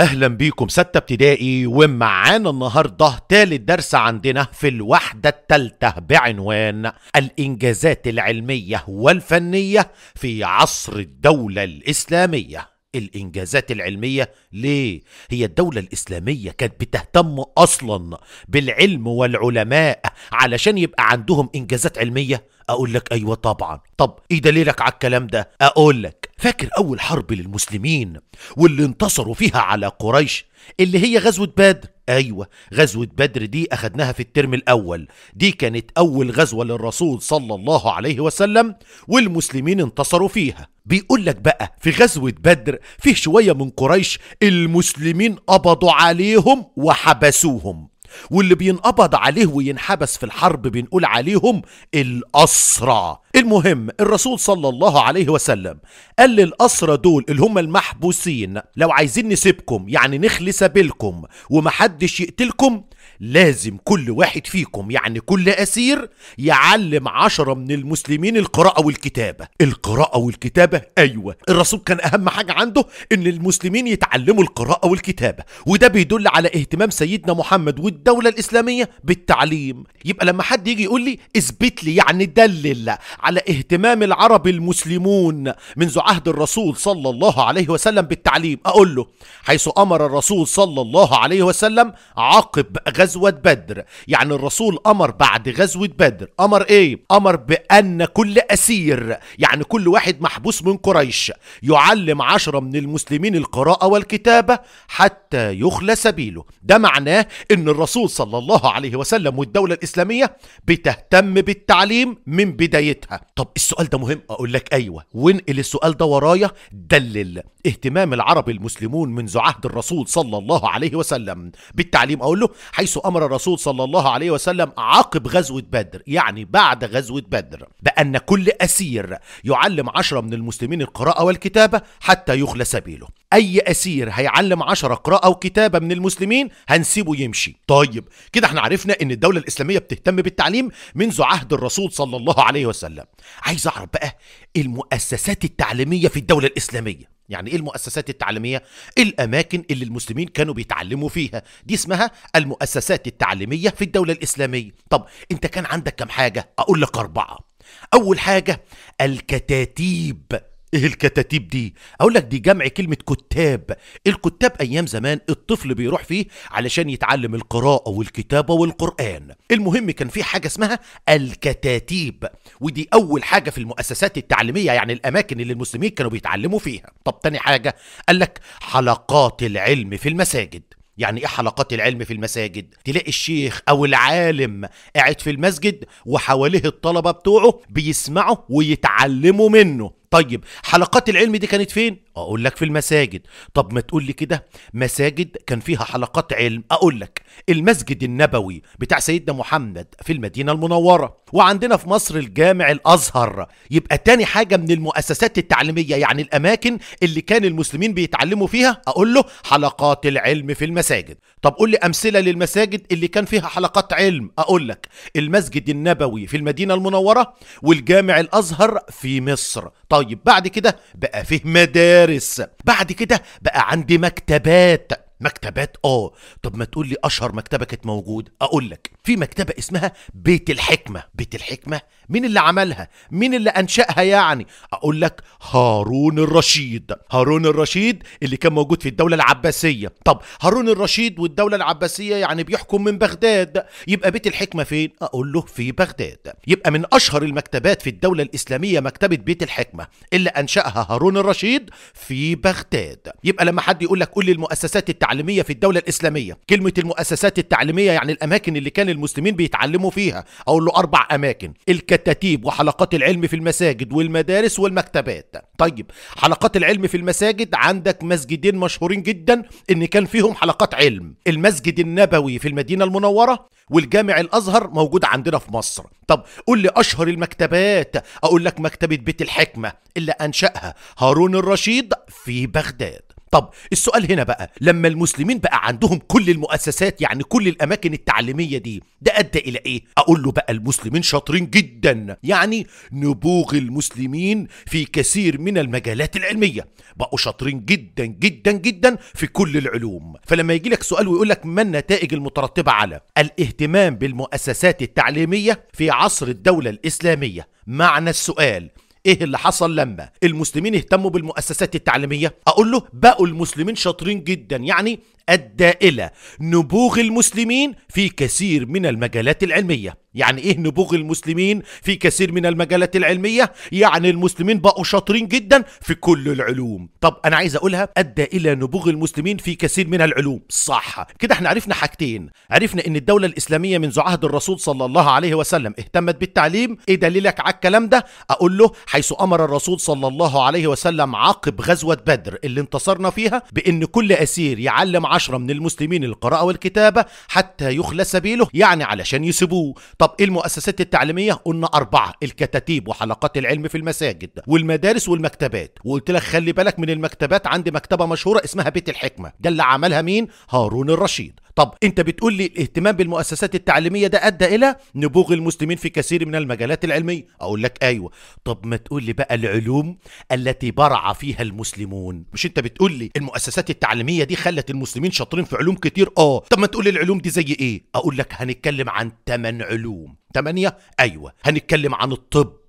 اهلا بيكم ستة ابتدائي ومعانا النهارده تالت درس عندنا في الوحدة التالتة بعنوان الانجازات العلمية والفنية في عصر الدولة الاسلامية الإنجازات العلمية ليه؟ هي الدولة الإسلامية كانت بتهتم أصلا بالعلم والعلماء علشان يبقى عندهم إنجازات علمية؟ أقول لك أيوة طبعا طب إيه دليلك على الكلام ده؟ أقول لك فاكر أول حرب للمسلمين واللي انتصروا فيها على قريش اللي هي غزوة بدر أيوة غزوة بدر دي أخدناها في الترم الأول دي كانت أول غزوة للرسول صلى الله عليه وسلم والمسلمين انتصروا فيها بيقول لك بقى في غزوة بدر فيه شوية من قريش المسلمين قبضوا عليهم وحبسوهم واللي بينقبض عليه وينحبس في الحرب بنقول عليهم الأسرى المهم الرسول صلى الله عليه وسلم قال للأسرى دول اللي هم المحبوسين لو عايزين نسيبكم يعني نخلي سبيلكم ومحدش يقتلكم لازم كل واحد فيكم يعني كل أسير يعلم عشرة من المسلمين القراءة والكتابة القراءة والكتابة أيوة الرسول كان أهم حاجة عنده إن المسلمين يتعلموا القراءة والكتابة وده بيدل على اهتمام سيدنا محمد والدولة الإسلامية بالتعليم يبقى لما حد يجي يقول لي اثبت لي يعني دلل على اهتمام العرب المسلمون منذ عهد الرسول صلى الله عليه وسلم بالتعليم أقول له حيث أمر الرسول صلى الله عليه وسلم عقب غزوة غزوة بدر يعني الرسول أمر بعد غزوة بدر أمر إيه؟ أمر بأن كل أسير يعني كل واحد محبوس من قريش يعلم عشرة من المسلمين القراءة والكتابة حتى يخلى سبيله ده معناه أن الرسول صلى الله عليه وسلم والدولة الإسلامية بتهتم بالتعليم من بدايتها طب السؤال ده مهم أقول لك أيوة وانقل السؤال ده ورايا دلل اهتمام العرب المسلمون منذ عهد الرسول صلى الله عليه وسلم بالتعليم أقول له حيث امر الرسول صلى الله عليه وسلم عقب غزوه بدر يعني بعد غزوه بدر بان كل اسير يعلم عشرة من المسلمين القراءه والكتابه حتى يخلى سبيله اي اسير هيعلم عشرة قراءه وكتابه من المسلمين هنسيبه يمشي طيب كده احنا عرفنا ان الدوله الاسلاميه بتهتم بالتعليم منذ عهد الرسول صلى الله عليه وسلم عايز اعرف بقى المؤسسات التعليميه في الدوله الاسلاميه يعني ايه المؤسسات التعليميه الاماكن اللي المسلمين كانوا بيتعلموا فيها دي اسمها المؤسسات التعليميه في الدوله الاسلاميه طب انت كان عندك كم حاجه اقول لك اربعه اول حاجه الكتاتيب ايه الكتاتيب دي اقول لك دي جمع كلمه كتاب الكتاب ايام زمان الطفل بيروح فيه علشان يتعلم القراءه والكتابه والقران المهم كان في حاجه اسمها الكتاتيب ودي اول حاجه في المؤسسات التعليميه يعني الاماكن اللي المسلمين كانوا بيتعلموا فيها طب تاني حاجه قال لك حلقات العلم في المساجد يعني ايه حلقات العلم في المساجد تلاقي الشيخ او العالم قاعد في المسجد وحواليه الطلبه بتوعه بيسمعوا ويتعلموا منه طيب حلقات العلم دي كانت فين اقول لك في المساجد طب ما تقول لي كده مساجد كان فيها حلقات علم اقول لك المسجد النبوي بتاع سيدنا محمد في المدينه المنوره وعندنا في مصر الجامع الازهر يبقى تاني حاجه من المؤسسات التعليميه يعني الاماكن اللي كان المسلمين بيتعلموا فيها اقول له حلقات العلم في المساجد طب قول لي امثله للمساجد اللي كان فيها حلقات علم اقول لك المسجد النبوي في المدينه المنوره والجامع الازهر في مصر طيب بعد كده بقى فيه مدارس مدارس بعد كده بقى عندي مكتبات مكتبات اه طب ما تقول لي اشهر مكتبه كانت موجوده اقول لك في مكتبه اسمها بيت الحكمه بيت الحكمه مين اللي عملها مين اللي انشاها يعني اقول لك هارون الرشيد هارون الرشيد اللي كان موجود في الدوله العباسيه طب هارون الرشيد والدوله العباسيه يعني بيحكم من بغداد يبقى بيت الحكمه فين اقول له في بغداد يبقى من اشهر المكتبات في الدوله الاسلاميه مكتبه بيت الحكمه اللي انشاها هارون الرشيد في بغداد يبقى لما حد يقول لك قول لي المؤسسات التعليميه التعليمية في الدولة الإسلامية كلمة المؤسسات التعليمية يعني الأماكن اللي كان المسلمين بيتعلموا فيها أقول له أربع أماكن الكتاتيب وحلقات العلم في المساجد والمدارس والمكتبات طيب حلقات العلم في المساجد عندك مسجدين مشهورين جدا إن كان فيهم حلقات علم المسجد النبوي في المدينة المنورة والجامع الأزهر موجود عندنا في مصر طب قول لي أشهر المكتبات أقول لك مكتبة بيت الحكمة اللي أنشأها هارون الرشيد في بغداد طب السؤال هنا بقى لما المسلمين بقى عندهم كل المؤسسات يعني كل الاماكن التعليميه دي ده ادى الى ايه اقول له بقى المسلمين شاطرين جدا يعني نبوغ المسلمين في كثير من المجالات العلميه بقوا شاطرين جدا جدا جدا في كل العلوم فلما يجي لك سؤال ويقول لك ما النتائج المترتبه على الاهتمام بالمؤسسات التعليميه في عصر الدوله الاسلاميه معنى السؤال ايه اللي حصل لما المسلمين اهتموا بالمؤسسات التعليميه اقول له بقوا المسلمين شاطرين جدا يعني ادى الى نبوغ المسلمين في كثير من المجالات العلميه يعني ايه نبوغ المسلمين في كثير من المجالات العلميه يعني المسلمين بقوا شاطرين جدا في كل العلوم طب انا عايز اقولها ادى الى نبوغ المسلمين في كثير من العلوم صح كده احنا عرفنا حاجتين عرفنا ان الدوله الاسلاميه منذ عهد الرسول صلى الله عليه وسلم اهتمت بالتعليم ايه دليلك على الكلام ده اقول له حيث امر الرسول صلى الله عليه وسلم عقب غزوه بدر اللي انتصرنا فيها بان كل اسير يعلم عشرة من المسلمين القراءة والكتابة حتى يخلى سبيله يعني علشان يسيبوه طب ايه المؤسسات التعليمية قلنا أربعة الكتاتيب وحلقات العلم في المساجد والمدارس والمكتبات وقلت لك خلي بالك من المكتبات عندي مكتبة مشهورة اسمها بيت الحكمة ده اللي عملها مين هارون الرشيد طب انت بتقول لي الاهتمام بالمؤسسات التعليميه ده ادى الى نبوغ المسلمين في كثير من المجالات العلميه اقول لك ايوه طب ما تقول لي بقى العلوم التي برع فيها المسلمون مش انت بتقول لي المؤسسات التعليميه دي خلت المسلمين شاطرين في علوم كتير اه طب ما تقول لي العلوم دي زي ايه اقول لك هنتكلم عن 8 علوم 8 ايوه هنتكلم عن الطب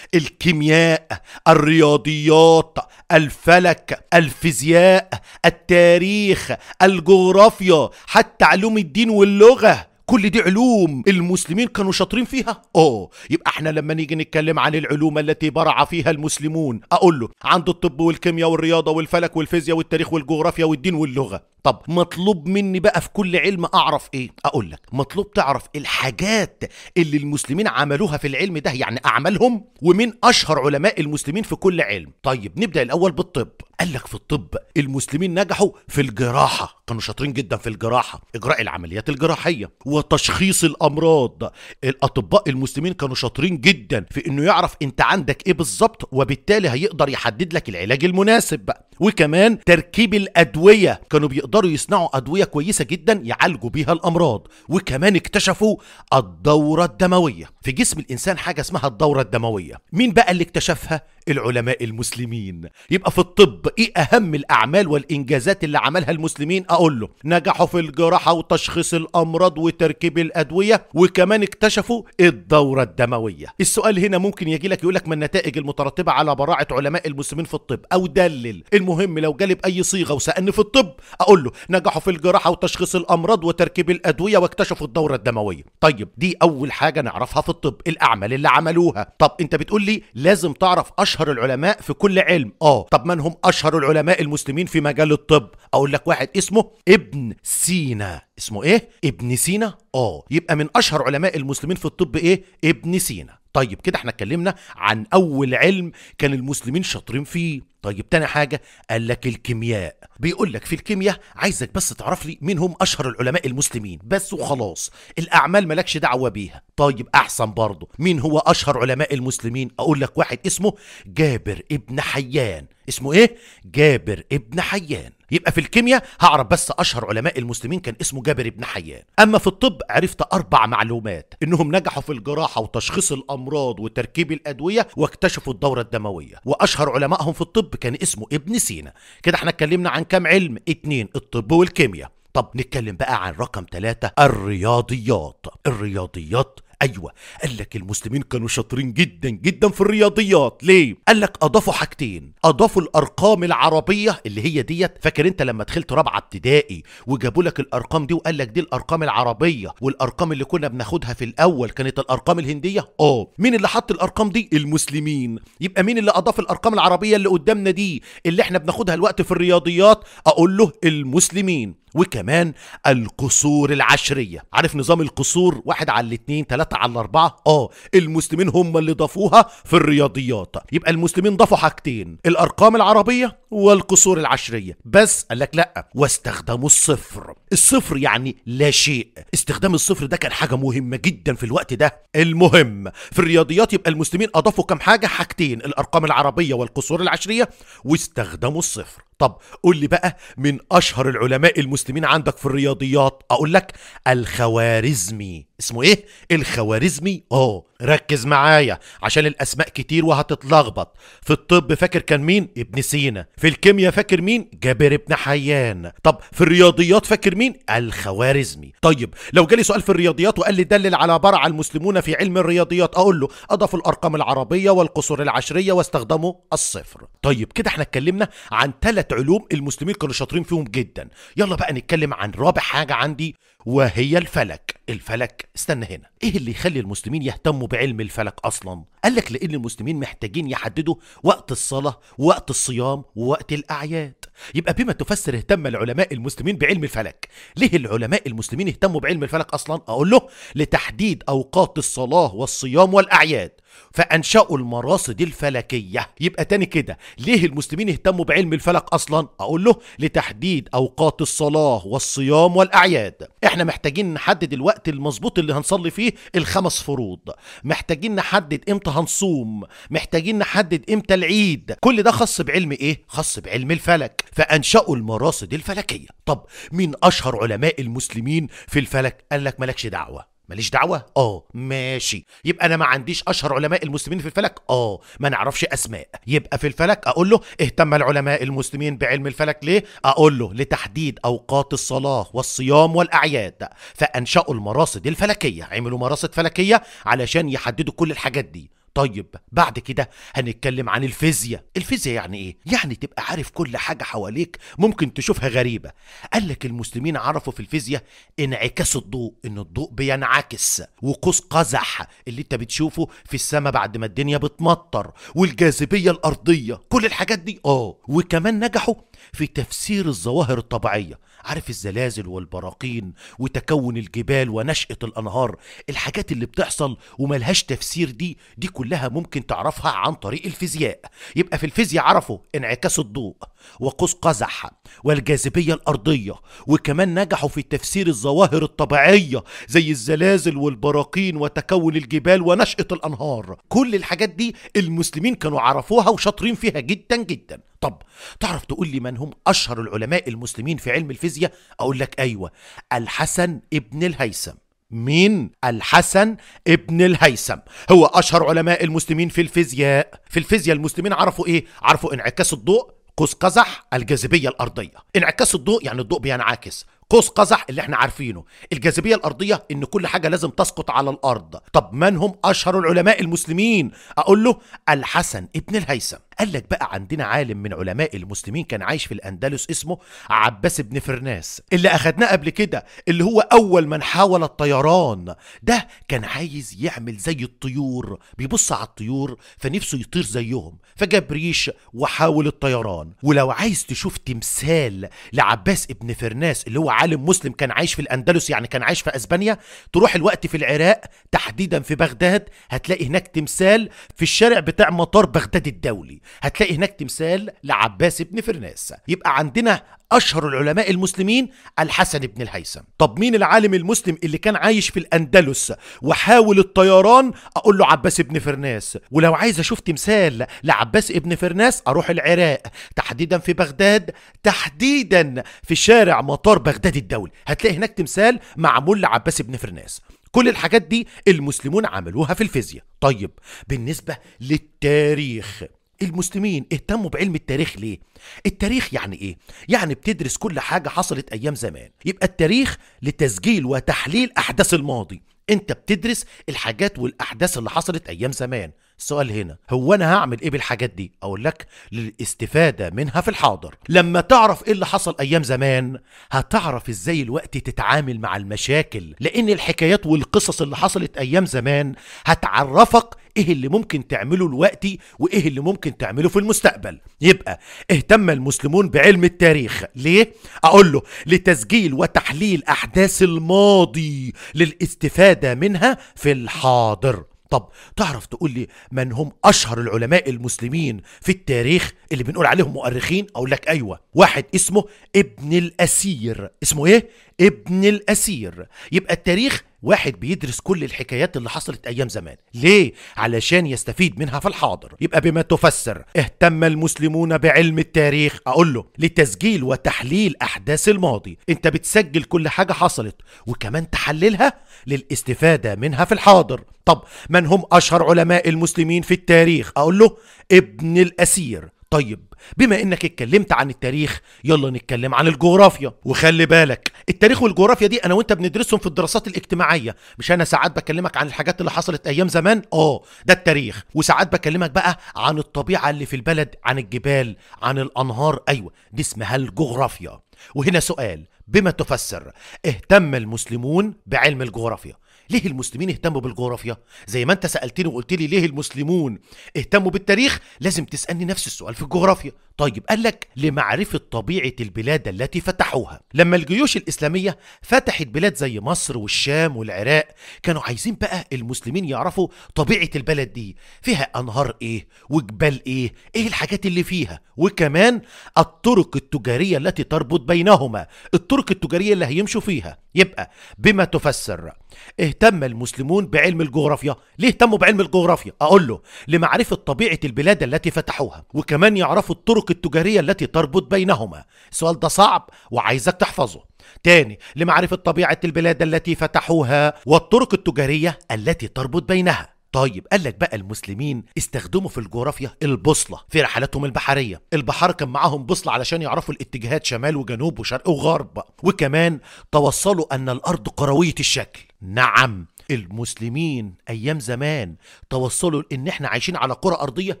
الكيمياء الرياضيات الفلك الفيزياء التاريخ الجغرافيا حتى علوم الدين واللغه كل دي علوم المسلمين كانوا شاطرين فيها اه يبقى احنا لما نيجي نتكلم عن العلوم التي برع فيها المسلمون اقول له عنده الطب والكيمياء والرياضه والفلك والفيزياء والتاريخ والجغرافيا والدين واللغه طب مطلوب مني بقى في كل علم اعرف ايه اقول لك مطلوب تعرف الحاجات اللي المسلمين عملوها في العلم ده يعني اعمالهم ومن اشهر علماء المسلمين في كل علم طيب نبدا الاول بالطب قال لك في الطب المسلمين نجحوا في الجراحة كانوا شاطرين جدا في الجراحة إجراء العمليات الجراحية وتشخيص الأمراض الأطباء المسلمين كانوا شاطرين جدا في إنه يعرف أنت عندك إيه بالظبط وبالتالي هيقدر يحدد لك العلاج المناسب بقى وكمان تركيب الادويه كانوا بيقدروا يصنعوا ادويه كويسه جدا يعالجوا بيها الامراض وكمان اكتشفوا الدوره الدمويه في جسم الانسان حاجه اسمها الدوره الدمويه مين بقى اللي اكتشفها العلماء المسلمين يبقى في الطب ايه اهم الاعمال والانجازات اللي عملها المسلمين اقول له نجحوا في الجراحه وتشخيص الامراض وتركيب الادويه وكمان اكتشفوا الدوره الدمويه السؤال هنا ممكن يجي لك يقول لك ما النتائج المترتبه على براعه علماء المسلمين في الطب او دلل المهم المهم لو جالي بأي صيغة وسألني في الطب أقول له نجحوا في الجراحة وتشخيص الأمراض وتركيب الأدوية واكتشفوا الدورة الدموية طيب دي أول حاجة نعرفها في الطب الأعمال اللي عملوها طب أنت بتقول لي لازم تعرف أشهر العلماء في كل علم آه طب من هم أشهر العلماء المسلمين في مجال الطب أقول لك واحد اسمه ابن سينا اسمه إيه ابن سينا آه يبقى من أشهر علماء المسلمين في الطب إيه ابن سينا طيب كده احنا اتكلمنا عن اول علم كان المسلمين شاطرين فيه طيب تاني حاجه قال لك الكيمياء بيقول لك في الكيمياء عايزك بس تعرف لي مين هم اشهر العلماء المسلمين بس وخلاص الاعمال مالكش دعوه بيها طيب احسن برضه مين هو اشهر علماء المسلمين اقول لك واحد اسمه جابر ابن حيان اسمه ايه جابر ابن حيان يبقى في الكيمياء هعرف بس اشهر علماء المسلمين كان اسمه جابر بن حيان اما في الطب عرفت اربع معلومات انهم نجحوا في الجراحه وتشخيص الامراض وتركيب الادويه واكتشفوا الدوره الدمويه واشهر علمائهم في الطب كان اسمه ابن سينا كده احنا اتكلمنا عن كام علم اتنين الطب والكيمياء طب نتكلم بقى عن رقم ثلاثة الرياضيات الرياضيات ايوه قال لك المسلمين كانوا شاطرين جدا جدا في الرياضيات ليه قال لك اضافوا حاجتين اضافوا الارقام العربيه اللي هي ديت فاكر انت لما دخلت رابعه ابتدائي وجابوا لك الارقام دي وقال لك دي الارقام العربيه والارقام اللي كنا بناخدها في الاول كانت الارقام الهنديه اه مين اللي حط الارقام دي المسلمين يبقى مين اللي اضاف الارقام العربيه اللي قدامنا دي اللي احنا بناخدها الوقت في الرياضيات اقول له المسلمين وكمان القصور العشرية عارف نظام القصور واحد على الاتنين تلاتة على الاربعة اه المسلمين هم اللي ضافوها في الرياضيات يبقى المسلمين ضافوا حاجتين الارقام العربية والقصور العشرية بس قال لك لا واستخدموا الصفر الصفر يعني لا شيء استخدام الصفر ده كان حاجة مهمة جدا في الوقت ده المهم في الرياضيات يبقى المسلمين اضافوا كام حاجة حاجتين الارقام العربية والقصور العشرية واستخدموا الصفر طب قول لي بقى من أشهر العلماء المسلمين عندك في الرياضيات أقول لك الخوارزمي اسمه ايه الخوارزمي اه ركز معايا عشان الاسماء كتير وهتتلخبط في الطب فاكر كان مين ابن سينا في الكيمياء فاكر مين جابر ابن حيان طب في الرياضيات فاكر مين الخوارزمي طيب لو جالي سؤال في الرياضيات وقال لي دلل على برع المسلمون في علم الرياضيات اقول له اضافوا الارقام العربيه والقصور العشريه واستخدموا الصفر طيب كده احنا اتكلمنا عن ثلاث علوم المسلمين كانوا شاطرين فيهم جدا يلا بقى نتكلم عن رابع حاجه عندي وهي الفلك الفلك استنى هنا ايه اللي يخلي المسلمين يهتموا بعلم الفلك اصلا قال لك لان المسلمين محتاجين يحددوا وقت الصلاه ووقت الصيام ووقت الاعياد يبقى بما تفسر اهتم العلماء المسلمين بعلم الفلك ليه العلماء المسلمين اهتموا بعلم الفلك اصلا اقول له لتحديد اوقات الصلاه والصيام والاعياد فانشأوا المراصد الفلكية يبقى تاني كده ليه المسلمين اهتموا بعلم الفلك اصلا اقول له لتحديد اوقات الصلاة والصيام والاعياد احنا محتاجين نحدد الوقت المظبوط اللي هنصلي فيه الخمس فروض محتاجين نحدد امتى هنصوم محتاجين نحدد امتى العيد كل ده خاص بعلم ايه خاص بعلم الفلك فانشأوا المراصد الفلكية طب مين اشهر علماء المسلمين في الفلك قال لك مالكش دعوة ماليش دعوه اه ماشي يبقى انا ما عنديش اشهر علماء المسلمين في الفلك اه ما نعرفش اسماء يبقى في الفلك اقول له اهتم العلماء المسلمين بعلم الفلك ليه اقول له لتحديد اوقات الصلاه والصيام والاعياد فانشاوا المراصد الفلكيه عملوا مراصد فلكيه علشان يحددوا كل الحاجات دي طيب بعد كده هنتكلم عن الفيزياء الفيزياء يعني ايه يعني تبقى عارف كل حاجه حواليك ممكن تشوفها غريبه قال لك المسلمين عرفوا في الفيزياء انعكاس الضوء ان الضوء بينعكس وقوس قزح اللي انت بتشوفه في السماء بعد ما الدنيا بتمطر والجاذبيه الارضيه كل الحاجات دي اه وكمان نجحوا في تفسير الظواهر الطبيعية عارف الزلازل والبراقين وتكون الجبال ونشأة الأنهار الحاجات اللي بتحصل وملهاش تفسير دي دي كلها ممكن تعرفها عن طريق الفيزياء يبقى في الفيزياء عرفوا انعكاس الضوء وقوس قزح والجاذبية الأرضية وكمان نجحوا في تفسير الظواهر الطبيعية زي الزلازل والبراقين وتكون الجبال ونشأة الأنهار كل الحاجات دي المسلمين كانوا عرفوها وشاطرين فيها جدا جدا طب تعرف تقول لي من هم أشهر العلماء المسلمين في علم الفيزياء أقول لك أيوة الحسن ابن الهيثم مين؟ الحسن ابن الهيثم هو أشهر علماء المسلمين في الفيزياء في الفيزياء المسلمين عرفوا إيه؟ عرفوا انعكاس الضوء قوس قزح الجاذبية الأرضية انعكاس الضوء يعني الضوء بينعكس قوس قزح اللي احنا عارفينه الجاذبيه الارضيه ان كل حاجه لازم تسقط على الارض طب من هم اشهر العلماء المسلمين اقول له الحسن ابن الهيثم قال لك بقى عندنا عالم من علماء المسلمين كان عايش في الاندلس اسمه عباس بن فرناس اللي اخدناه قبل كده اللي هو اول من حاول الطيران ده كان عايز يعمل زي الطيور بيبص على الطيور فنفسه يطير زيهم فجاب ريش وحاول الطيران ولو عايز تشوف تمثال لعباس ابن فرناس اللي هو عالم مسلم كان عايش في الاندلس يعني كان عايش في اسبانيا تروح الوقت في العراق تحديدا في بغداد هتلاقي هناك تمثال في الشارع بتاع مطار بغداد الدولي هتلاقي هناك تمثال لعباس بن فرناس يبقى عندنا أشهر العلماء المسلمين الحسن بن الهيثم طب مين العالم المسلم اللي كان عايش في الأندلس وحاول الطيران أقول له عباس بن فرناس ولو عايز أشوف تمثال لعباس بن فرناس أروح العراق تحديدا في بغداد تحديدا في شارع مطار بغداد الدولي هتلاقي هناك تمثال معمول لعباس بن فرناس كل الحاجات دي المسلمون عملوها في الفيزياء طيب بالنسبة للتاريخ المسلمين اهتموا بعلم التاريخ ليه؟ التاريخ يعني ايه؟ يعني بتدرس كل حاجة حصلت أيام زمان يبقى التاريخ لتسجيل وتحليل أحداث الماضي انت بتدرس الحاجات والأحداث اللي حصلت أيام زمان السؤال هنا هو انا هعمل ايه بالحاجات دي اقول لك للاستفاده منها في الحاضر لما تعرف ايه اللي حصل ايام زمان هتعرف ازاي الوقت تتعامل مع المشاكل لان الحكايات والقصص اللي حصلت ايام زمان هتعرفك ايه اللي ممكن تعمله الوقت وايه اللي ممكن تعمله في المستقبل يبقى اهتم المسلمون بعلم التاريخ ليه اقول له لتسجيل وتحليل احداث الماضي للاستفاده منها في الحاضر طب تعرف تقول لي من هم أشهر العلماء المسلمين في التاريخ اللي بنقول عليهم مؤرخين أقول لك أيوة واحد اسمه ابن الأسير اسمه إيه؟ ابن الأسير يبقى التاريخ واحد بيدرس كل الحكايات اللي حصلت ايام زمان ليه علشان يستفيد منها في الحاضر يبقى بما تفسر اهتم المسلمون بعلم التاريخ اقول له لتسجيل وتحليل احداث الماضي انت بتسجل كل حاجه حصلت وكمان تحللها للاستفاده منها في الحاضر طب من هم اشهر علماء المسلمين في التاريخ اقول له ابن الاسير طيب بما انك اتكلمت عن التاريخ يلا نتكلم عن الجغرافيا وخلي بالك التاريخ والجغرافيا دي انا وانت بندرسهم في الدراسات الاجتماعيه مش انا ساعات بكلمك عن الحاجات اللي حصلت ايام زمان اه ده التاريخ وساعات بكلمك بقى عن الطبيعه اللي في البلد عن الجبال عن الانهار ايوه دي اسمها الجغرافيا وهنا سؤال بما تفسر اهتم المسلمون بعلم الجغرافيا ليه المسلمين اهتموا بالجغرافيا زي ما انت سالتني وقلت لي ليه المسلمون اهتموا بالتاريخ لازم تسالني نفس السؤال في الجغرافيا طيب قال لك لمعرفه طبيعه البلاد التي فتحوها لما الجيوش الاسلاميه فتحت بلاد زي مصر والشام والعراق كانوا عايزين بقى المسلمين يعرفوا طبيعه البلد دي فيها انهار ايه وجبال ايه ايه الحاجات اللي فيها وكمان الطرق التجاريه التي تربط بينهما الطرق التجاريه اللي هيمشوا فيها يبقى بما تفسر اهتم المسلمون بعلم الجغرافيا ليه اهتموا بعلم الجغرافيا اقول له لمعرفه طبيعه البلاد التي فتحوها وكمان يعرفوا الطرق التجاريه التي تربط بينهما السؤال ده صعب وعايزك تحفظه تاني لمعرفه طبيعه البلاد التي فتحوها والطرق التجاريه التي تربط بينها طيب قال لك بقى المسلمين استخدموا في الجغرافيا البوصله في رحلاتهم البحريه البحار كان معاهم بوصله علشان يعرفوا الاتجاهات شمال وجنوب وشرق وغرب وكمان توصلوا ان الارض كرويه الشكل نعم المسلمين ايام زمان توصلوا ان احنا عايشين على كره ارضيه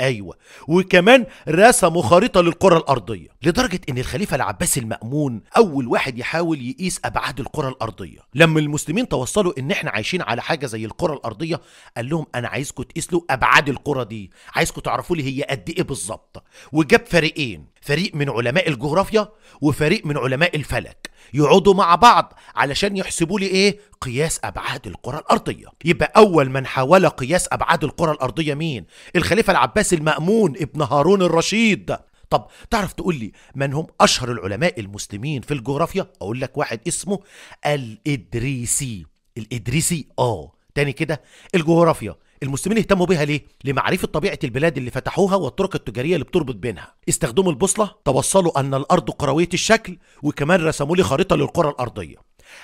ايوه وكمان رسموا خريطه للكره الارضيه لدرجه ان الخليفه العباسي المامون اول واحد يحاول يقيس ابعاد الكره الارضيه لما المسلمين توصلوا ان احنا عايشين على حاجه زي الكره الارضيه قال لهم انا عايزكم تقيسوا ابعاد الكره دي عايزكم تعرفوا لي هي قد ايه بالظبط وجاب فريقين فريق من علماء الجغرافيا وفريق من علماء الفلك يقعدوا مع بعض علشان يحسبوا لي ايه قياس ابعاد الكره الارضيه يبقى اول من حاول قياس ابعاد الكره الارضيه مين الخليفه العباسي المامون ابن هارون الرشيد طب تعرف تقول لي من هم اشهر العلماء المسلمين في الجغرافيا اقول لك واحد اسمه الادريسي الادريسي اه تاني كده الجغرافيا المسلمين اهتموا بها ليه؟ لمعرفة طبيعة البلاد اللي فتحوها والطرق التجارية اللي بتربط بينها استخدموا البوصلة توصلوا أن الأرض قروية الشكل وكمان رسموا لي خريطة للقرى الأرضية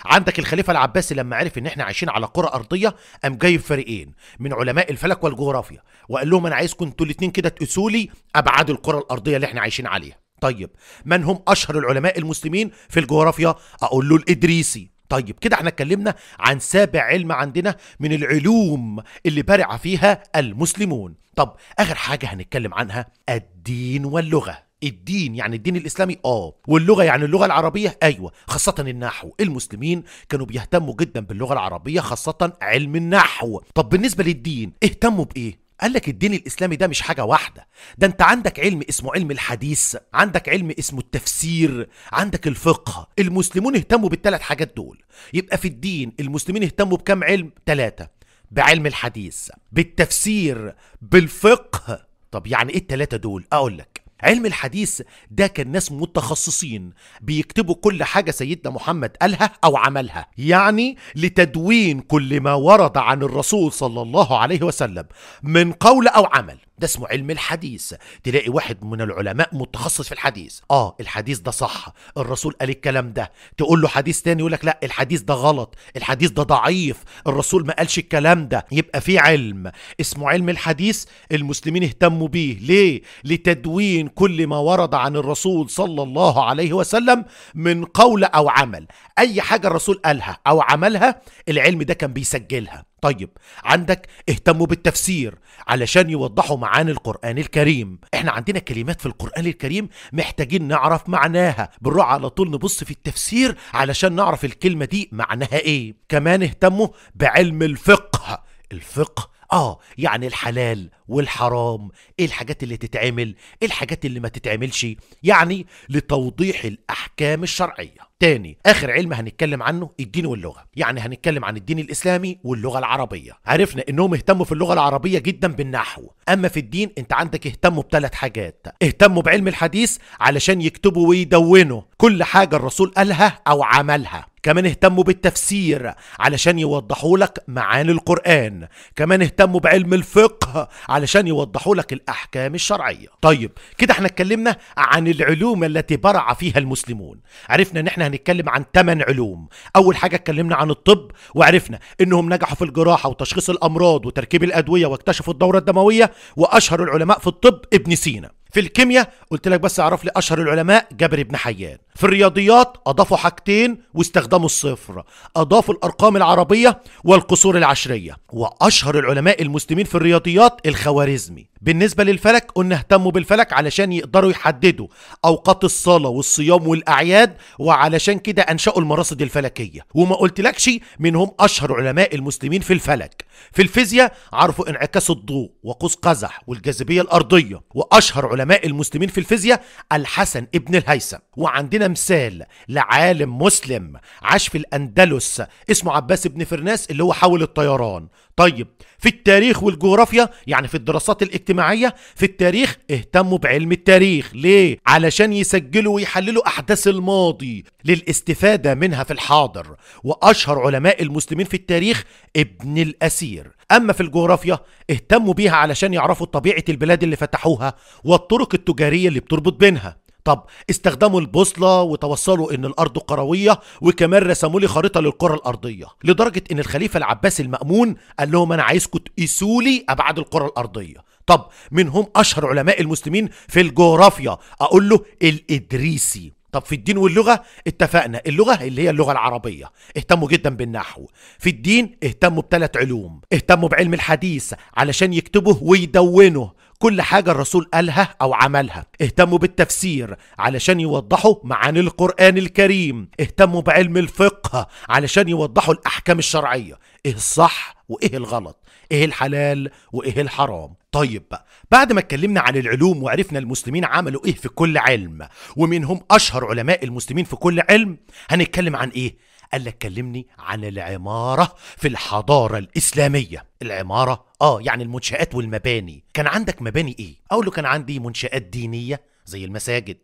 عندك الخليفة العباسي لما عرف ان احنا عايشين على قرى أرضية قام جايب فريقين من علماء الفلك والجغرافيا وقال لهم انا عايزكم انتوا الاتنين كده تقيسوا لي ابعاد القرى الأرضية اللي احنا عايشين عليها طيب من هم اشهر العلماء المسلمين في الجغرافيا اقول له الادريسي طيب كده احنا اتكلمنا عن سابع علم عندنا من العلوم اللي برع فيها المسلمون طب اخر حاجة هنتكلم عنها الدين واللغة الدين يعني الدين الاسلامي اه واللغه يعني اللغه العربيه ايوه خاصه النحو المسلمين كانوا بيهتموا جدا باللغه العربيه خاصه علم النحو طب بالنسبه للدين اهتموا بايه قال لك الدين الاسلامي ده مش حاجه واحده ده انت عندك علم اسمه علم الحديث عندك علم اسمه التفسير عندك الفقه المسلمون اهتموا بالثلاث حاجات دول يبقى في الدين المسلمين اهتموا بكم علم ثلاثه بعلم الحديث بالتفسير بالفقه طب يعني ايه الثلاثه دول اقول لك علم الحديث ده كان ناس متخصصين بيكتبوا كل حاجة سيدنا محمد قالها أو عملها يعني لتدوين كل ما ورد عن الرسول صلى الله عليه وسلم من قول أو عمل ده اسمه علم الحديث تلاقي واحد من العلماء متخصص في الحديث اه الحديث ده صح الرسول قال الكلام ده تقول له حديث تاني يقول لك لا الحديث ده غلط الحديث ده ضعيف الرسول ما قالش الكلام ده يبقى في علم اسمه علم الحديث المسلمين اهتموا بيه ليه لتدوين كل ما ورد عن الرسول صلى الله عليه وسلم من قول او عمل اي حاجه الرسول قالها او عملها العلم ده كان بيسجلها طيب عندك اهتموا بالتفسير علشان يوضحوا معاني القرآن الكريم احنا عندنا كلمات في القرآن الكريم محتاجين نعرف معناها بنروح على طول نبص في التفسير علشان نعرف الكلمة دي معناها ايه كمان اهتموا بعلم الفقه الفقه اه يعني الحلال والحرام ايه الحاجات اللي تتعمل ايه الحاجات اللي ما تتعملش يعني لتوضيح الاحكام الشرعيه تاني اخر علم هنتكلم عنه الدين واللغه يعني هنتكلم عن الدين الاسلامي واللغه العربيه عرفنا انهم اهتموا في اللغه العربيه جدا بالنحو اما في الدين انت عندك اهتموا بثلاث حاجات اهتموا بعلم الحديث علشان يكتبوا ويدونوا كل حاجه الرسول قالها او عملها كمان اهتموا بالتفسير علشان يوضحوا لك معاني القرآن كمان اهتموا بعلم الفقه علشان يوضحوا لك الأحكام الشرعية طيب كده احنا اتكلمنا عن العلوم التي برع فيها المسلمون عرفنا ان احنا هنتكلم عن 8 علوم اول حاجة اتكلمنا عن الطب وعرفنا انهم نجحوا في الجراحة وتشخيص الأمراض وتركيب الأدوية واكتشفوا الدورة الدموية وأشهر العلماء في الطب ابن سينا في الكيمياء قلت لك بس اعرف لي اشهر العلماء جابر بن حيان في الرياضيات اضافوا حاجتين واستخدموا الصفر اضافوا الارقام العربيه والقصور العشريه واشهر العلماء المسلمين في الرياضيات الخوارزمي بالنسبه للفلك قلنا اهتموا بالفلك علشان يقدروا يحددوا اوقات الصلاه والصيام والاعياد وعلشان كده انشاوا المراصد الفلكيه وما قلتلكش منهم اشهر علماء المسلمين في الفلك في الفيزياء عرفوا انعكاس الضوء وقوس قزح والجاذبيه الارضيه واشهر علماء علماء المسلمين في الفيزياء الحسن ابن الهيثم وعندنا مثال لعالم مسلم عاش في الأندلس اسمه عباس ابن فرناس اللي هو حول الطيران طيب في التاريخ والجغرافيا يعني في الدراسات الاجتماعية في التاريخ اهتموا بعلم التاريخ ليه؟ علشان يسجلوا ويحللوا أحداث الماضي للاستفادة منها في الحاضر وأشهر علماء المسلمين في التاريخ ابن الأسير أما في الجغرافيا اهتموا بيها علشان يعرفوا طبيعة البلاد اللي فتحوها والطرق التجارية اللي بتربط بينها طب استخدموا البوصلة وتوصلوا ان الارض قروية وكمان رسموا لي خريطة للكرة الارضية لدرجة ان الخليفة العباسي المأمون قال لهم انا عايزكم تقيسوا لي ابعاد الكرة الارضية طب منهم اشهر علماء المسلمين في الجغرافيا اقول له الادريسي طب في الدين واللغة اتفقنا اللغة اللي هي اللغة العربية اهتموا جدا بالنحو في الدين اهتموا بثلاث علوم اهتموا بعلم الحديث علشان يكتبه ويدونه كل حاجة الرسول قالها أو عملها اهتموا بالتفسير علشان يوضحوا معاني القرآن الكريم اهتموا بعلم الفقه علشان يوضحوا الأحكام الشرعية ايه الصح وايه الغلط ايه الحلال وايه الحرام طيب بعد ما اتكلمنا عن العلوم وعرفنا المسلمين عملوا ايه في كل علم ومنهم هم اشهر علماء المسلمين في كل علم هنتكلم عن ايه قال لك كلمني عن العمارة في الحضارة الإسلامية العمارة آه يعني المنشآت والمباني كان عندك مباني إيه؟ أقول له كان عندي منشآت دينية زي المساجد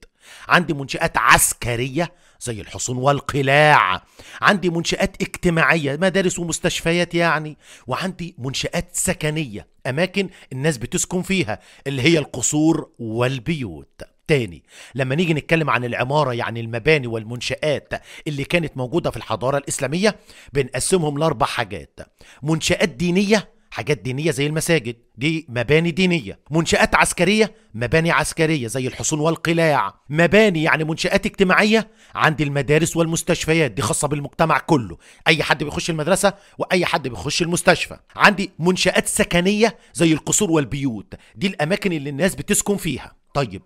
عندي منشآت عسكرية زي الحصون والقلاع عندي منشآت اجتماعية مدارس ومستشفيات يعني وعندي منشآت سكنية أماكن الناس بتسكن فيها اللي هي القصور والبيوت تاني لما نيجي نتكلم عن العمارة يعني المباني والمنشآت اللي كانت موجودة في الحضارة الإسلامية بنقسمهم لأربع حاجات منشآت دينية حاجات دينية زي المساجد دي مباني دينية منشآت عسكرية مباني عسكرية زي الحصون والقلاع مباني يعني منشآت اجتماعية عند المدارس والمستشفيات دي خاصة بالمجتمع كله أي حد بيخش المدرسة وأي حد بيخش المستشفى عندي منشآت سكنية زي القصور والبيوت دي الأماكن اللي الناس بتسكن فيها طيب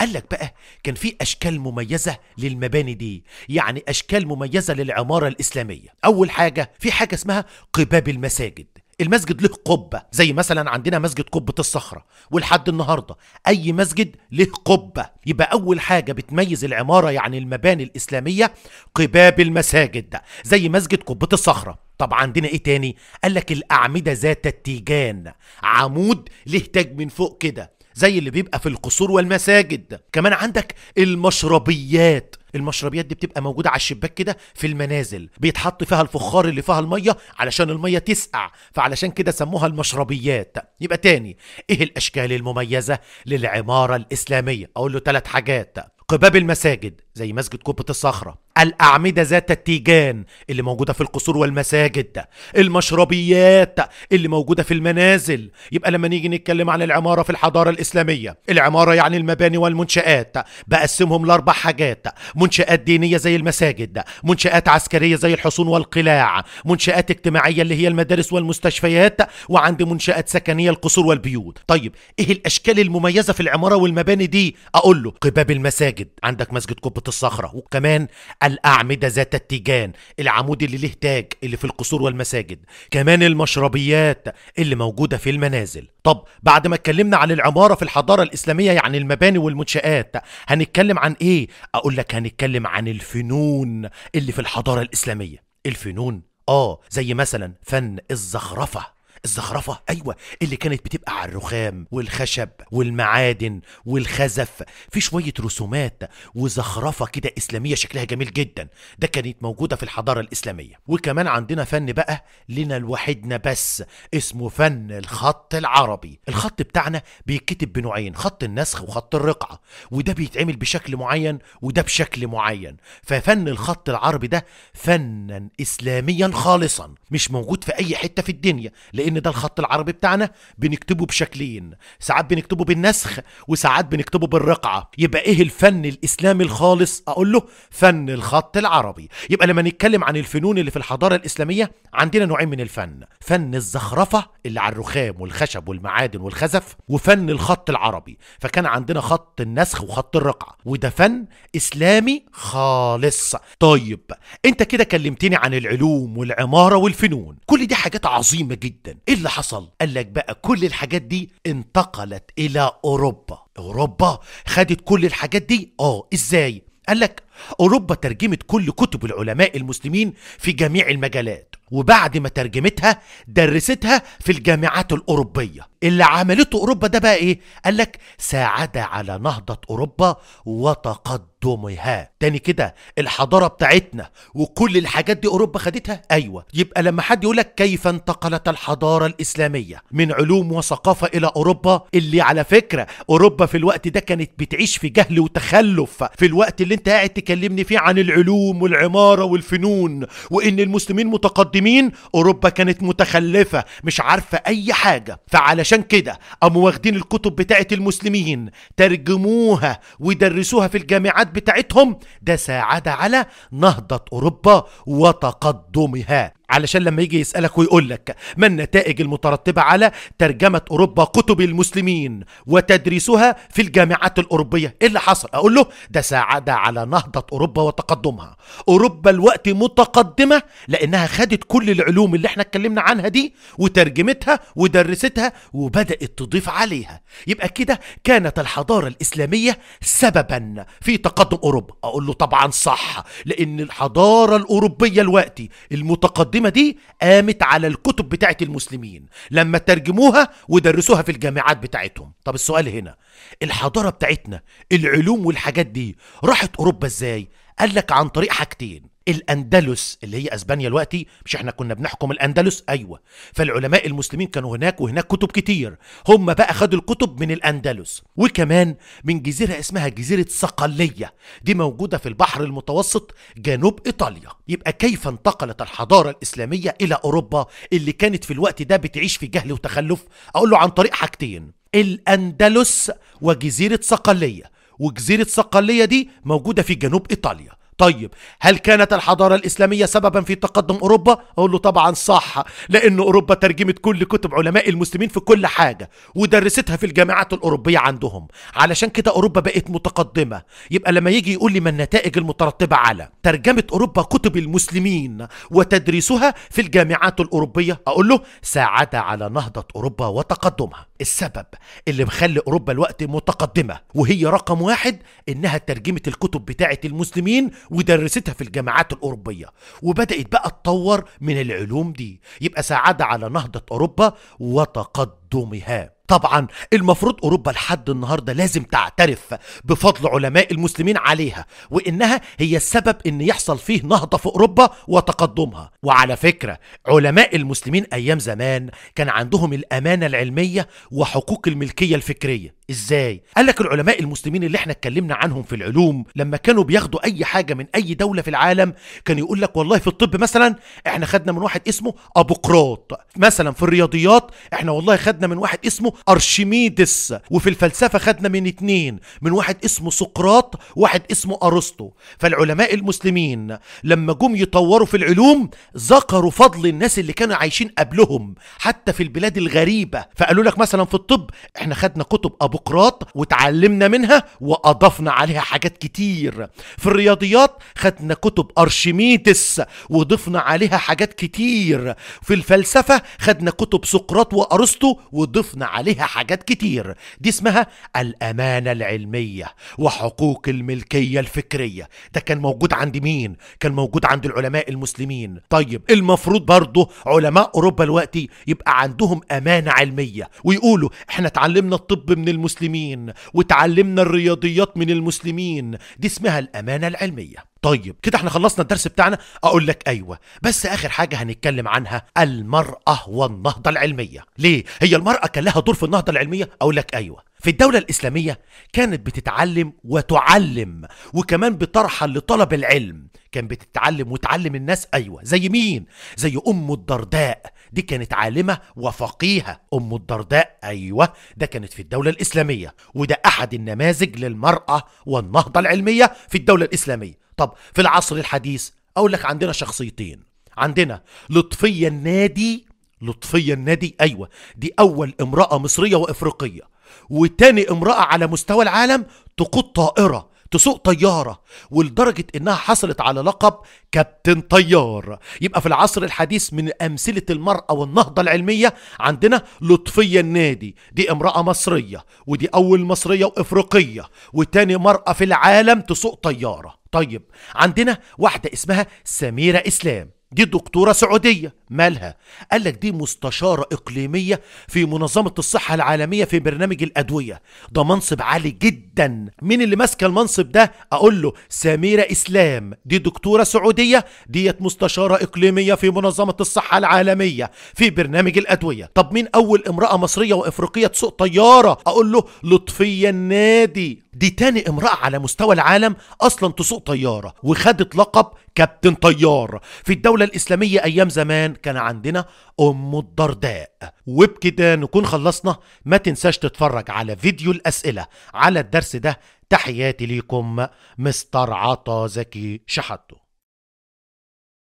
قال لك بقى كان في اشكال مميزه للمباني دي يعني اشكال مميزه للعماره الاسلاميه اول حاجه في حاجه اسمها قباب المساجد المسجد له قبة زي مثلا عندنا مسجد قبة الصخرة ولحد النهاردة أي مسجد له قبة يبقى أول حاجة بتميز العمارة يعني المباني الإسلامية قباب المساجد ده زي مسجد قبة الصخرة طب عندنا ايه تاني؟ قالك الأعمدة ذات التيجان عمود له تاج من فوق كده زي اللي بيبقى في القصور والمساجد كمان عندك المشربيات المشربيات دي بتبقى موجوده على الشباك كده في المنازل بيتحط فيها الفخار اللي فيها الميه علشان الميه تسقع فعلشان كده سموها المشربيات يبقى تاني ايه الاشكال المميزه للعماره الاسلاميه اقول له ثلاث حاجات قباب المساجد زي مسجد كوبة الصخرة الأعمدة ذات التيجان اللي موجودة في القصور والمساجد المشربيات اللي موجودة في المنازل يبقى لما نيجي نتكلم عن العمارة في الحضارة الإسلامية العمارة يعني المباني والمنشآت بقسمهم لأربع حاجات منشآت دينية زي المساجد منشآت عسكرية زي الحصون والقلاع منشآت اجتماعية اللي هي المدارس والمستشفيات وعند منشآت سكنية القصور والبيوت طيب إيه الأشكال المميزة في العمارة والمباني دي أقول له قباب المساجد عندك مسجد قبة الصخرة وكمان الأعمدة ذات التيجان العمود اللي له تاج اللي في القصور والمساجد كمان المشربيات اللي موجودة في المنازل طب بعد ما اتكلمنا عن العمارة في الحضارة الإسلامية يعني المباني والمنشآت هنتكلم عن إيه؟ أقول لك هنتكلم عن الفنون اللي في الحضارة الإسلامية الفنون آه زي مثلا فن الزخرفة الزخرفه ايوه اللي كانت بتبقى على الرخام والخشب والمعادن والخزف في شويه رسومات وزخرفه كده اسلاميه شكلها جميل جدا ده كانت موجوده في الحضاره الاسلاميه وكمان عندنا فن بقى لنا لوحدنا بس اسمه فن الخط العربي الخط بتاعنا بيتكتب بنوعين خط النسخ وخط الرقعه وده بيتعمل بشكل معين وده بشكل معين ففن الخط العربي ده فنا اسلاميا خالصا مش موجود في اي حته في الدنيا لان لان ده الخط العربي بتاعنا بنكتبه بشكلين ساعات بنكتبه بالنسخ وساعات بنكتبه بالرقعه يبقى ايه الفن الاسلامي الخالص اقول له فن الخط العربي يبقى لما نتكلم عن الفنون اللي في الحضاره الاسلاميه عندنا نوعين من الفن فن الزخرفه اللي على الرخام والخشب والمعادن والخزف وفن الخط العربي فكان عندنا خط النسخ وخط الرقعه وده فن اسلامي خالص طيب انت كده كلمتني عن العلوم والعماره والفنون كل دي حاجات عظيمه جدا ايه اللي حصل قال لك بقى كل الحاجات دي انتقلت الى اوروبا اوروبا خدت كل الحاجات دي اه ازاي قال لك اوروبا ترجمت كل كتب العلماء المسلمين في جميع المجالات وبعد ما ترجمتها درستها في الجامعات الأوروبية اللي عملته أوروبا ده بقى إيه؟ قالك ساعد على نهضة أوروبا وتقدمها تاني كده الحضارة بتاعتنا وكل الحاجات دي أوروبا خدتها أيوة يبقى لما حد يقولك كيف انتقلت الحضارة الإسلامية من علوم وثقافة إلى أوروبا اللي على فكرة أوروبا في الوقت ده كانت بتعيش في جهل وتخلف في الوقت اللي انت قاعد تكلمني فيه عن العلوم والعمارة والفنون وإن المسلمين متقدمين المسلمين أوروبا كانت متخلفة مش عارفة أي حاجة فعلشان كده قاموا واخدين الكتب بتاعة المسلمين ترجموها ودرسوها في الجامعات بتاعتهم ده ساعد على نهضة أوروبا وتقدمها علشان لما يجي يسألك ويقول لك ما النتائج المترتبة على ترجمة أوروبا كتب المسلمين وتدريسها في الجامعات الأوروبية إيه اللي حصل أقول له ده ساعد على نهضة أوروبا وتقدمها أوروبا الوقت متقدمة لأنها خدت كل العلوم اللي احنا اتكلمنا عنها دي وترجمتها ودرستها وبدأت تضيف عليها يبقى كده كانت الحضارة الإسلامية سببا في تقدم أوروبا أقول له طبعا صح لأن الحضارة الأوروبية الوقت المتقدمة العظيمة دي قامت على الكتب بتاعة المسلمين لما ترجموها ودرسوها في الجامعات بتاعتهم طب السؤال هنا الحضارة بتاعتنا العلوم والحاجات دي راحت أوروبا إزاي؟ قال لك عن طريق حاجتين الاندلس اللي هي اسبانيا دلوقتي مش احنا كنا بنحكم الاندلس ايوه فالعلماء المسلمين كانوا هناك وهناك كتب كتير هم بقى خدوا الكتب من الاندلس وكمان من جزيره اسمها جزيره صقليه دي موجوده في البحر المتوسط جنوب ايطاليا يبقى كيف انتقلت الحضاره الاسلاميه الى اوروبا اللي كانت في الوقت ده بتعيش في جهل وتخلف اقول له عن طريق حاجتين الاندلس وجزيره صقليه وجزيره صقليه دي موجوده في جنوب ايطاليا طيب هل كانت الحضارة الإسلامية سببا في تقدم أوروبا؟ أقول له طبعا صح لأن أوروبا ترجمت كل كتب علماء المسلمين في كل حاجة ودرستها في الجامعات الأوروبية عندهم علشان كده أوروبا بقت متقدمة يبقى لما يجي يقول لي ما النتائج المترتبة على ترجمة أوروبا كتب المسلمين وتدريسها في الجامعات الأوروبية أقول له ساعد على نهضة أوروبا وتقدمها السبب اللي مخلي أوروبا الوقت متقدمة وهي رقم واحد إنها ترجمت الكتب بتاعة المسلمين ودرستها في الجامعات الأوروبية وبدأت بقى تطور من العلوم دي يبقى ساعدها على نهضة أوروبا وتقدم دومها طبعا المفروض اوروبا لحد النهارده لازم تعترف بفضل علماء المسلمين عليها وانها هي السبب ان يحصل فيه نهضه في اوروبا وتقدمها وعلى فكره علماء المسلمين ايام زمان كان عندهم الامانه العلميه وحقوق الملكيه الفكريه ازاي قال لك العلماء المسلمين اللي احنا اتكلمنا عنهم في العلوم لما كانوا بياخدوا اي حاجه من اي دوله في العالم كان يقول لك والله في الطب مثلا احنا خدنا من واحد اسمه ابوقراط مثلا في الرياضيات احنا والله خدنا خدنا من واحد اسمه أرشميدس وفي الفلسفة خدنا من اتنين من واحد اسمه سقراط واحد اسمه أرسطو فالعلماء المسلمين لما جم يطوروا في العلوم ذكروا فضل الناس اللي كانوا عايشين قبلهم حتى في البلاد الغريبة فقالوا لك مثلا في الطب احنا خدنا كتب أبوقراط وتعلمنا منها وأضفنا عليها حاجات كتير في الرياضيات خدنا كتب أرشميدس وضفنا عليها حاجات كتير في الفلسفة خدنا كتب سقراط وأرسطو وضفنا عليها حاجات كتير دي اسمها الأمانة العلمية وحقوق الملكية الفكرية ده كان موجود عند مين؟ كان موجود عند العلماء المسلمين طيب المفروض برضه علماء أوروبا دلوقتي يبقى عندهم أمانة علمية ويقولوا احنا اتعلمنا الطب من المسلمين وتعلمنا الرياضيات من المسلمين دي اسمها الأمانة العلمية طيب كده احنا خلصنا الدرس بتاعنا اقول لك ايوه بس اخر حاجه هنتكلم عنها المراه والنهضه العلميه ليه هي المراه كان لها دور في النهضه العلميه اقول لك ايوه في الدولة الإسلامية كانت بتتعلم وتعلم وكمان بترحل لطلب العلم كان بتتعلم وتعلم الناس أيوة زي مين؟ زي أم الدرداء دي كانت عالمة وفقيهة أم الدرداء أيوة ده كانت في الدولة الإسلامية وده أحد النماذج للمرأة والنهضة العلمية في الدولة الإسلامية طب في العصر الحديث اقول لك عندنا شخصيتين عندنا لطفيه النادي لطفيه النادي ايوه دي اول امراه مصريه وافريقيه وتاني امراه على مستوى العالم تقود طائره تسوق طيارة ولدرجة إنها حصلت على لقب كابتن طيار يبقى في العصر الحديث من أمثلة المرأة والنهضة العلمية عندنا لطفية النادي دي امرأة مصرية ودي أول مصرية وإفريقية وتاني مرأة في العالم تسوق طيارة طيب عندنا واحدة اسمها سميرة إسلام دي دكتورة سعودية مالها قال لك دي مستشارة إقليمية في منظمة الصحة العالمية في برنامج الأدوية ده منصب عالي جدا مين اللي ماسكة المنصب ده أقول له سميرة إسلام دي دكتورة سعودية ديت مستشارة إقليمية في منظمة الصحة العالمية في برنامج الأدوية طب مين أول امرأة مصرية وإفريقية تسوق طيارة أقول له لطفية النادي دي تاني امرأة على مستوى العالم أصلا تسوق طيارة وخدت لقب كابتن طيار في الدولة الإسلامية أيام زمان كان عندنا أم الدرداء وبكده نكون خلصنا ما تنساش تتفرج على فيديو الأسئلة على الدرس ده تحياتي ليكم مستر عطا زكي شحاتو